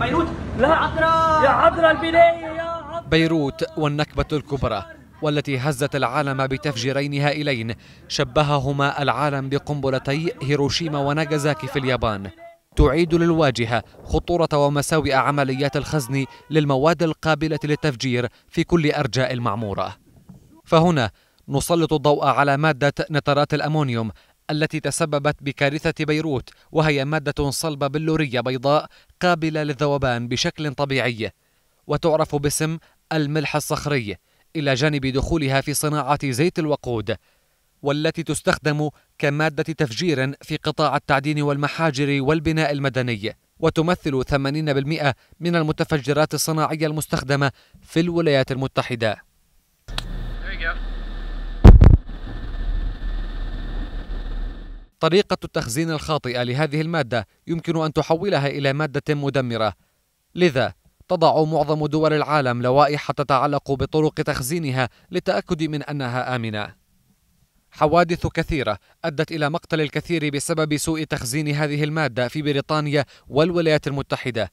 بيروت لا عطرة يا عطرة البنية يا عطرة بيروت والنكبة الكبرى والتي هزت العالم بتفجيرين هائلين شبههما العالم بقنبلتي هيروشيما وناغازاكي في اليابان تعيد للواجهة خطورة ومساوئ عمليات الخزن للمواد القابلة للتفجير في كل أرجاء المعمورة فهنا نسلط الضوء على مادة نترات الأمونيوم التي تسببت بكارثة بيروت وهي مادة صلبة بلورية بيضاء قابلة للذوبان بشكل طبيعي وتعرف باسم الملح الصخري إلى جانب دخولها في صناعة زيت الوقود والتي تستخدم كمادة تفجير في قطاع التعدين والمحاجر والبناء المدني وتمثل 80% من المتفجرات الصناعية المستخدمة في الولايات المتحدة طريقة التخزين الخاطئة لهذه المادة يمكن أن تحولها إلى مادة مدمرة لذا تضع معظم دول العالم لوائح تتعلق بطرق تخزينها للتأكد من أنها آمنة حوادث كثيرة أدت إلى مقتل الكثير بسبب سوء تخزين هذه المادة في بريطانيا والولايات المتحدة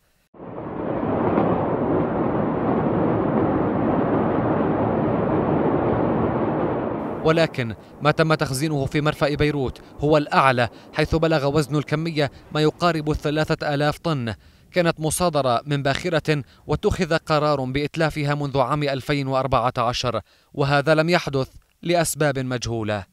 ولكن ما تم تخزينه في مرفأ بيروت هو الأعلى حيث بلغ وزن الكمية ما يقارب الثلاثة آلاف طن كانت مصادرة من باخرة واتخذ قرار بإتلافها منذ عام 2014 وهذا لم يحدث لأسباب مجهولة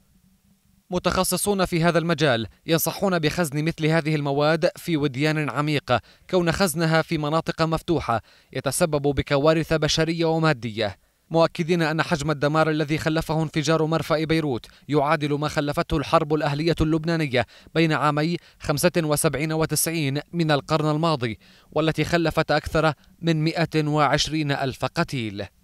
متخصصون في هذا المجال ينصحون بخزن مثل هذه المواد في وديان عميقة كون خزنها في مناطق مفتوحة يتسبب بكوارث بشرية ومادية مؤكدين أن حجم الدمار الذي خلفه انفجار مرفأ بيروت يعادل ما خلفته الحرب الأهلية اللبنانية بين عامي 75 و 90 من القرن الماضي والتي خلفت أكثر من 120 ألف قتيل